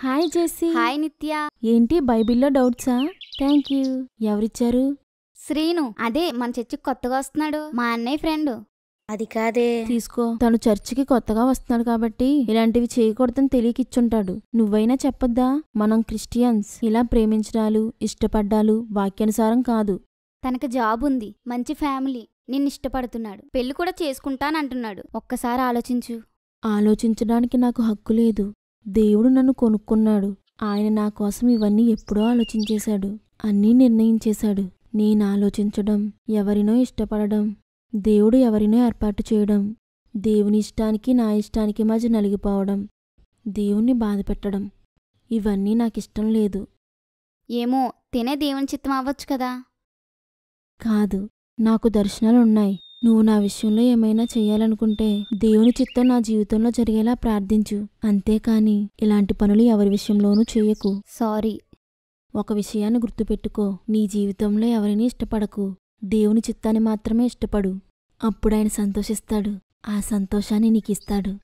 hi Jessie hi నిత్య ఏంటి బైబిల్లో డౌట్సా థ్యాంక్ యూ ఎవరిచ్చారు శ్రీను అదే మన చర్చికి కొత్తగా వస్తున్నాడు మా అన్నయ్య ఫ్రెండ్ అది కాదే తీసుకో తను చర్చికి కొత్తగా వస్తున్నాడు కాబట్టి ఇలాంటివి చేయకూడదని తెలియకిచ్చుంటాడు ఇచ్చుంటాడు నువ్వైనా చెప్పొద్దా మనం క్రిస్టియన్స్ ఇలా ప్రేమించడాలు ఇష్టపడ్డాలు వాక్యానుసారం కాదు తనకు జాబ్ ఉంది మంచి ఫ్యామిలీ నిన్ను ఇష్టపడుతున్నాడు పెళ్లి కూడా చేసుకుంటానంటున్నాడు ఒక్కసారి ఆలోచించు ఆలోచించడానికి నాకు హక్కు లేదు దేవుడు నన్ను కొనుక్కున్నాడు ఆయన నా కోసం ఇవన్నీ ఎప్పుడో ఆలోచించేశాడు అన్నీ నిర్ణయించేశాడు నేను ఆలోచించడం ఎవరినో ఇష్టపడడం దేవుడు ఎవరినో ఏర్పాటు చేయడం దేవుని ఇష్టానికి నా ఇష్టానికి మధ్య నలిగిపోవడం దేవుణ్ణి బాధ పెట్టడం ఇవన్నీ నాకిష్టం లేదు ఏమో తినే దేవుని చిత్తం అవ్వచ్చు కదా కాదు నాకు దర్శనాలు ఉన్నాయి నువ్వు నా విషయంలో ఏమైనా చేయాలనుకుంటే దేవుని చిత్తం నా జీవితంలో జరిగేలా ప్రార్థించు అంతేకాని ఇలాంటి పనులు ఎవరి విషయంలోనూ చేయకు సారీ ఒక విషయాన్ని గుర్తుపెట్టుకో నీ జీవితంలో ఎవరిని ఇష్టపడకు దేవుని చిత్తాన్ని మాత్రమే ఇష్టపడు అప్పుడు ఆయన సంతోషిస్తాడు ఆ సంతోషాన్ని నీకిస్తాడు